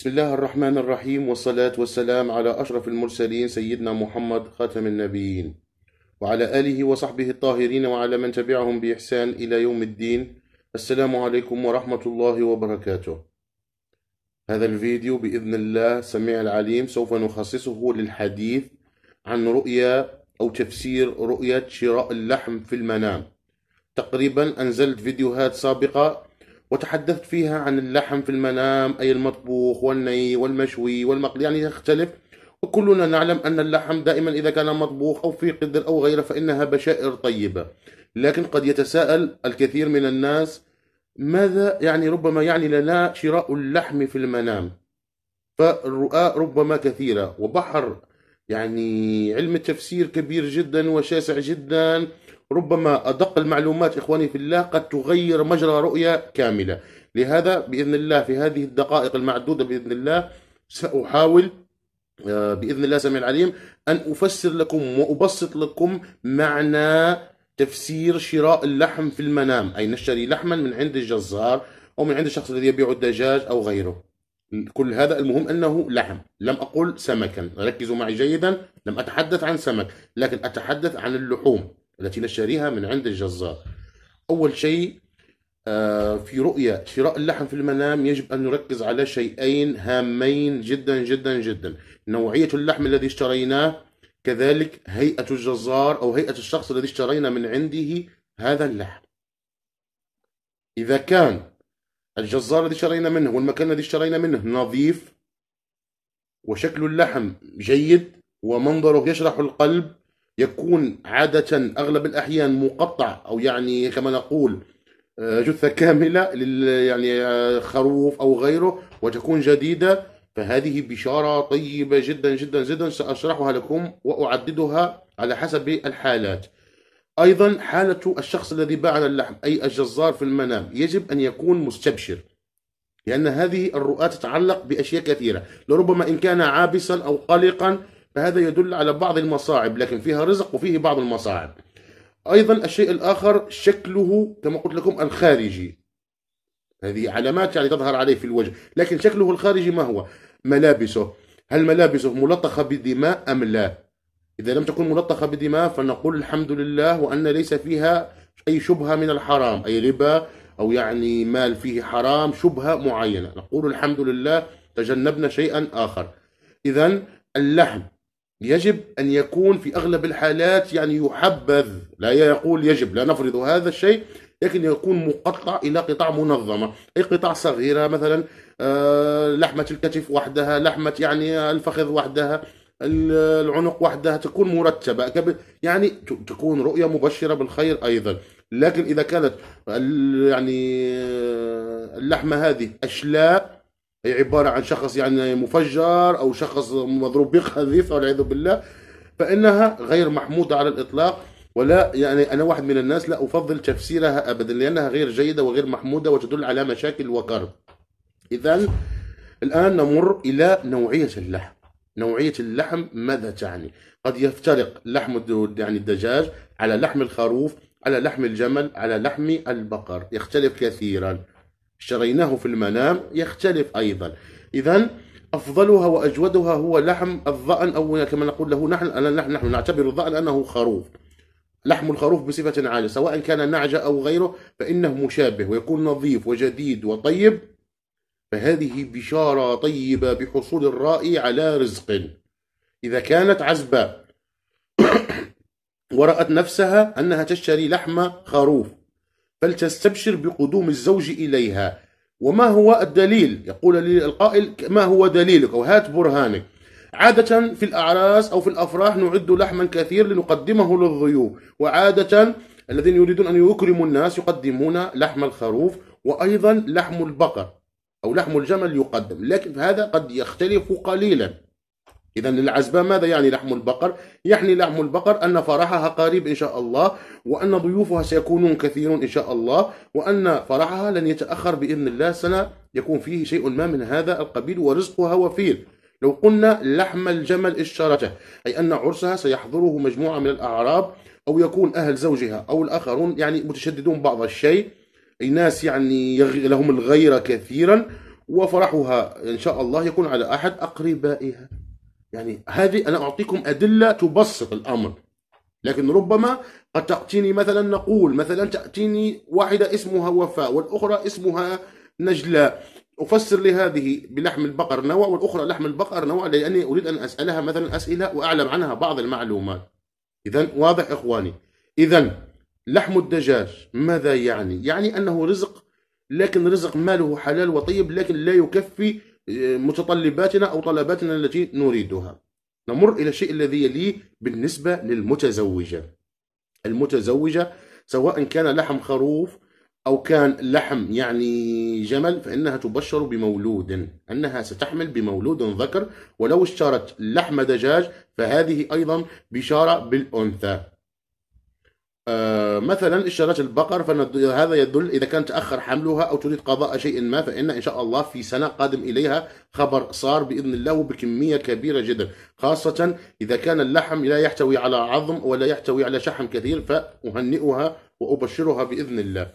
بسم الله الرحمن الرحيم والصلاة والسلام على أشرف المرسلين سيدنا محمد خاتم النبيين وعلى آله وصحبه الطاهرين وعلى من تبعهم بإحسان إلى يوم الدين السلام عليكم ورحمة الله وبركاته هذا الفيديو بإذن الله سميع العليم سوف نخصصه للحديث عن رؤية أو تفسير رؤية شراء اللحم في المنام تقريبا أنزلت فيديوهات سابقة وتحدثت فيها عن اللحم في المنام أي المطبوخ والني والمشوي والمقلي يعني يختلف وكلنا نعلم أن اللحم دائما إذا كان مطبوخ أو في قدر أو غيره فإنها بشائر طيبة لكن قد يتساءل الكثير من الناس ماذا يعني ربما يعني لنا شراء اللحم في المنام فالرؤى ربما كثيرة وبحر يعني علم التفسير كبير جدا وشاسع جدا ربما أدق المعلومات إخواني في الله قد تغير مجرى رؤية كاملة لهذا بإذن الله في هذه الدقائق المعدودة بإذن الله سأحاول آه، بإذن الله سميع العليم أن أفسر لكم وأبسط لكم معنى تفسير شراء اللحم في المنام أي نشتري لحما من عند الجزار أو من عند الشخص الذي يبيع الدجاج أو غيره كل هذا المهم أنه لحم لم أقل سمكا ركزوا معي جيدا لم أتحدث عن سمك لكن أتحدث عن اللحوم التي نشتريها من عند الجزار أول شيء آه، في رؤية شراء اللحم في المنام يجب أن نركز على شيئين هامين جدا جدا جدا نوعية اللحم الذي اشتريناه كذلك هيئة الجزار أو هيئة الشخص الذي اشترينا من عنده هذا اللحم إذا كان الجزار الذي اشترينا منه والمكان الذي اشترينا منه نظيف وشكل اللحم جيد ومنظره يشرح القلب يكون عادة أغلب الأحيان مقطع أو يعني كما نقول آه، جثة كاملة يعني آه، خروف أو غيره وتكون جديدة فهذه بشارة طيبة جدا جدا جدا سأشرحها لكم وأعددها على حسب الحالات أيضا حالة الشخص الذي باع اللحم أي الجزار في المنام يجب أن يكون مستبشر لأن هذه الرؤى تتعلق بأشياء كثيرة لربما إن كان عابسا أو قلقا فهذا يدل على بعض المصاعب لكن فيها رزق وفيه بعض المصاعب أيضا الشيء الآخر شكله كما قلت لكم الخارجي هذه علامات يعني تظهر عليه في الوجه لكن شكله الخارجي ما هو ملابسه هل ملابسه ملطخة بالدماء أم لا إذا لم تكن ملطخة بالدماء فنقول الحمد لله وأن ليس فيها أي شبهة من الحرام أي ربا أو يعني مال فيه حرام شبهة معينة نقول الحمد لله تجنبنا شيئا آخر إذا اللحم يجب أن يكون في أغلب الحالات يعني يحبذ لا يقول يجب لا نفرض هذا الشيء لكن يكون مقطع إلى قطع منظمة أي قطع صغيرة مثلا آه، لحمة الكتف وحدها لحمة يعني الفخذ وحدها العنق وحدها تكون مرتبة يعني تكون رؤية مبشرة بالخير أيضا لكن إذا كانت يعني آه، اللحمة هذه أشلاء هي عبارة عن شخص يعني مفجر أو شخص مضروب بقذيف والعياذ بالله فإنها غير محمودة على الإطلاق ولا يعني أنا واحد من الناس لا أفضل تفسيرها أبدا لأنها غير جيدة وغير محمودة وتدل على مشاكل وكرب إذا الآن نمر إلى نوعية اللحم نوعية اللحم ماذا تعني؟ قد يفترق لحم يعني الدجاج على لحم الخروف على لحم الجمل على لحم البقر يختلف كثيرا اشتريناه في المنام يختلف أيضا إذا أفضلها وأجودها هو لحم الظأن أو كما نقول له نحن نحن نعتبر الظأن أنه خروف لحم الخروف بصفة عالية سواء كان نعجة أو غيره فإنه مشابه ويكون نظيف وجديد وطيب فهذه بشارة طيبة بحصول الرائي على رزق إذا كانت عزباء ورأت نفسها أنها تشتري لحم خروف بل تستبشر بقدوم الزوج إليها وما هو الدليل يقول للقائل ما هو دليلك أو هات برهانك عادة في الأعراس أو في الأفراح نعد لحما كثير لنقدمه للضيوف وعادة الذين يريدون أن يكرموا الناس يقدمون لحم الخروف وأيضا لحم البقر أو لحم الجمل يقدم لكن هذا قد يختلف قليلا إذا للعزبان ماذا يعني لحم البقر؟ يعني لحم البقر أن فرحها قريب إن شاء الله وأن ضيوفها سيكونون كثيرون إن شاء الله وأن فرحها لن يتأخر بإذن الله سنة يكون فيه شيء ما من هذا القبيل ورزقها وفير لو قلنا لحم الجمل الشرجة أي أن عرسها سيحضره مجموعة من الأعراب أو يكون أهل زوجها أو الآخرون يعني متشددون بعض الشيء أي ناس يعني لهم الغيرة كثيرا وفرحها إن شاء الله يكون على أحد أقربائها يعني هذه أنا أعطيكم أدلة تبسط الأمر لكن ربما قد تأتيني مثلا نقول مثلا تأتيني واحدة اسمها وفاء والأخرى اسمها نجلاء أفسر لهذه بلحم البقر نوع والأخرى لحم البقر نوع لأني أريد أن أسألها مثلا أسئلة وأعلم عنها بعض المعلومات إذا واضح إخواني إذا لحم الدجاج ماذا يعني؟ يعني أنه رزق لكن رزق ماله حلال وطيب لكن لا يكفي متطلباتنا أو طلباتنا التي نريدها نمر إلى الشيء الذي يليه بالنسبة للمتزوجة المتزوجة سواء كان لحم خروف أو كان لحم يعني جمل فإنها تبشر بمولود أنها ستحمل بمولود ذكر ولو اشترت لحم دجاج فهذه أيضا بشارة بالأنثى آه، مثلا اشترت البقر فهذا يدل إذا كان تأخر حملها أو تريد قضاء شيء ما فإن إن شاء الله في سنة قادم إليها خبر صار بإذن الله وبكمية كبيرة جدا خاصة إذا كان اللحم لا يحتوي على عظم ولا يحتوي على شحم كثير فأهنئها وأبشرها بإذن الله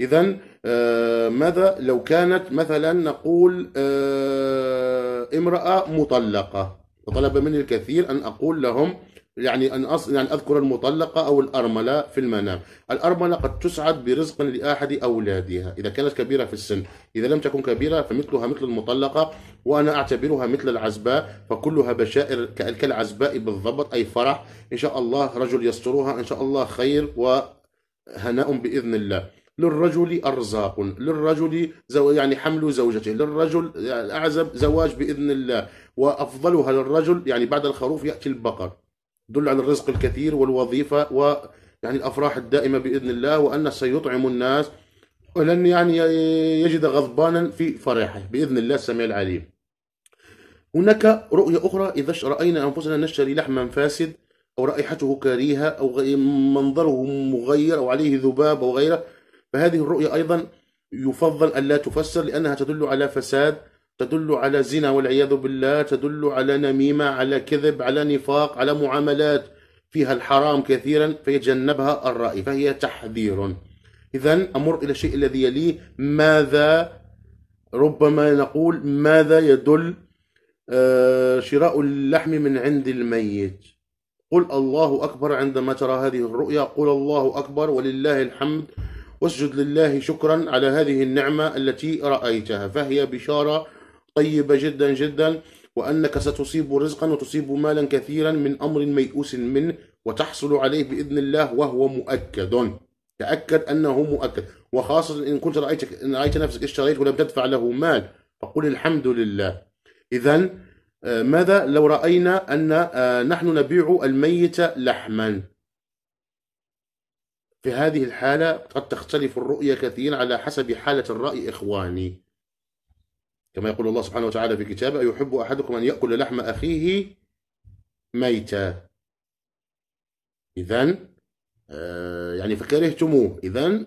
إذا آه، ماذا لو كانت مثلا نقول آه، امرأة مطلقة وطلب مني الكثير أن أقول لهم يعني أن أص... يعني أذكر المطلقة أو الأرملة في المنام الأرملة قد تسعد برزق لأحد أولادها إذا كانت كبيرة في السن إذا لم تكن كبيرة فمثلها مثل المطلقة وأنا أعتبرها مثل العزباء فكلها بشائر كالعزباء بالضبط أي فرح إن شاء الله رجل يسترها إن شاء الله خير وهناء بإذن الله للرجل أرزاق للرجل زو يعني حمل زوجته للرجل الأعزب زواج بإذن الله وأفضلها للرجل يعني بعد الخروف يأتي البقر دل على الرزق الكثير والوظيفة ويعني الأفراح الدائمة بإذن الله وأن سيطعم الناس ولن يعني يجد غضبانا في فرحه بإذن الله السميع العليم هناك رؤية أخرى إذا رأينا أنفسنا نشتري لحما فاسد أو رائحته كريهة أو منظره مغير أو عليه ذباب أو غيره فهذه الرؤية أيضا يفضل ألا تفسر لأنها تدل على فساد تدل على زنا والعياذ بالله تدل على نميمة على كذب على نفاق على معاملات فيها الحرام كثيرا فيتجنبها الرأي فهي تحذير إذا أمر إلى الشيء الذي يليه ماذا ربما نقول ماذا يدل آه، شراء اللحم من عند الميت قل الله أكبر عندما ترى هذه الرؤيا قل الله أكبر ولله الحمد واسجد لله شكرا على هذه النعمة التي رأيتها فهي بشارة طيبة جدا جدا وأنك ستصيب رزقا وتصيب مالا كثيرا من أمر ميؤوس منه وتحصل عليه بإذن الله وهو مؤكد تأكد أنه مؤكد وخاصة إن كنت رأيتك إن رأيت نفسك اشتريت ولم تدفع له مال فقل الحمد لله إذا آه، ماذا لو رأينا أن آه، نحن نبيع الميت لحما في هذه الحالة قد تختلف الرؤية كثيرا على حسب حالة الرأي إخواني كما يقول الله سبحانه وتعالى في كتابه يحب أحدكم أن يأكل لحم أخيه ميتا إذا آه، يعني فكرهتموه إذا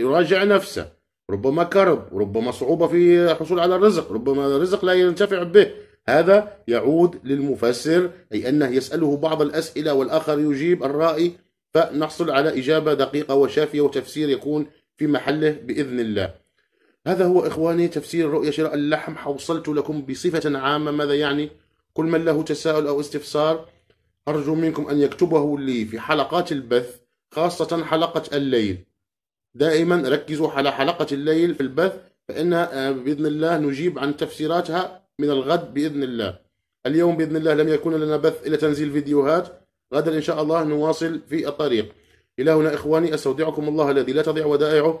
يراجع نفسه ربما كرب ربما صعوبة في الحصول على الرزق ربما الرزق لا ينتفع به هذا يعود للمفسر أي أنه يسأله بعض الأسئلة والآخر يجيب الرأي فنحصل على إجابة دقيقة وشافية وتفسير يكون في محله بإذن الله هذا هو إخواني تفسير رؤية شراء اللحم حوصلت لكم بصفة عامة ماذا يعني كل من له تساؤل أو استفسار أرجو منكم أن يكتبه لي في حلقات البث خاصة حلقة الليل دائما ركزوا على حلقة الليل في البث فإنها آه، بإذن الله نجيب عن تفسيراتها من الغد بإذن الله اليوم بإذن الله لم يكن لنا بث إلى تنزيل فيديوهات غدا إن شاء الله نواصل في الطريق إلى هنا إخواني أستودعكم الله الذي لا تضيع ودائعه